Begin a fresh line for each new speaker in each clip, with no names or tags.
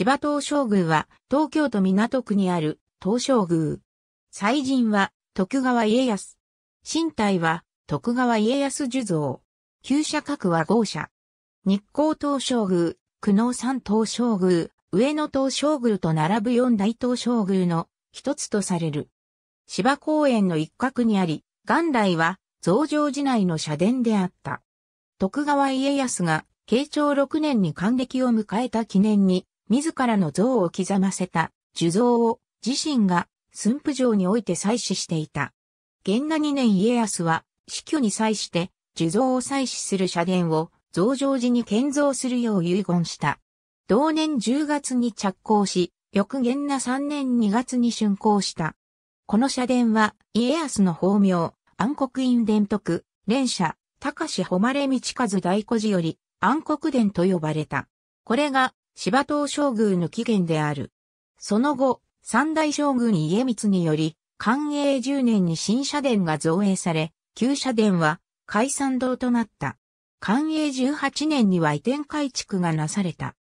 芝東照宮は東京都港区にある東照宮。祭神は徳川家康。身体は徳川家康樹像。旧社格は豪社。日光東照宮、久能山東照宮、上野東照宮と並ぶ四大東照宮の一つとされる。芝公園の一角にあり、元来は増上寺内の社殿であった。徳川家康が慶長6年に還暦を迎えた記念に自らの像を刻ませた、樹像を自身が駿府城において祭祀していた。元那2年家康は死去に際して、樹像を祭祀する社殿を増上寺に建造するよう遺言した。同年10月に着工し、翌元那3年2月に竣工した。この社殿は、家康の法名、暗黒院伝徳、連社、高志誉れ道和大古寺より、暗黒殿と呼ばれた。これが、芝東将軍の起源である。その後、三大将軍家光により、寛永10年に新社殿が造営され、旧社殿は解散堂となった。寛永18年には移転改築がなされた。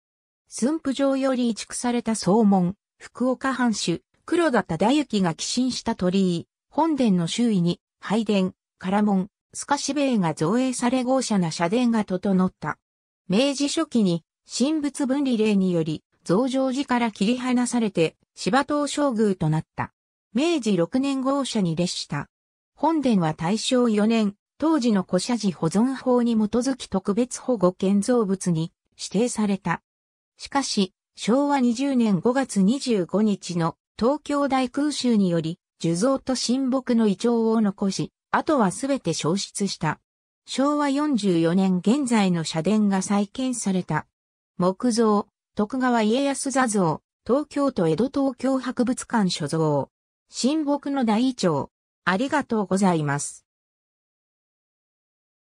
駿府城より移築された総門、福岡藩主、黒田忠之が寄進した鳥居、本殿の周囲に、拝殿、唐門、須賀市兵が造営され豪奢な社殿が整った。明治初期に神仏分離令により、増上寺から切り離されて、芝東将軍となった。明治6年号車に列した。本殿は大正4年、当時の古社寺保存法に基づき特別保護建造物に指定された。しかし、昭和20年5月25日の東京大空襲により、樹造と神木の遺帳を残し、あとはすべて消失した。昭和44年現在の社殿が再建された。木造、徳川家康座像、東京都江戸東京博物館所蔵。新木の大イありがとうございます。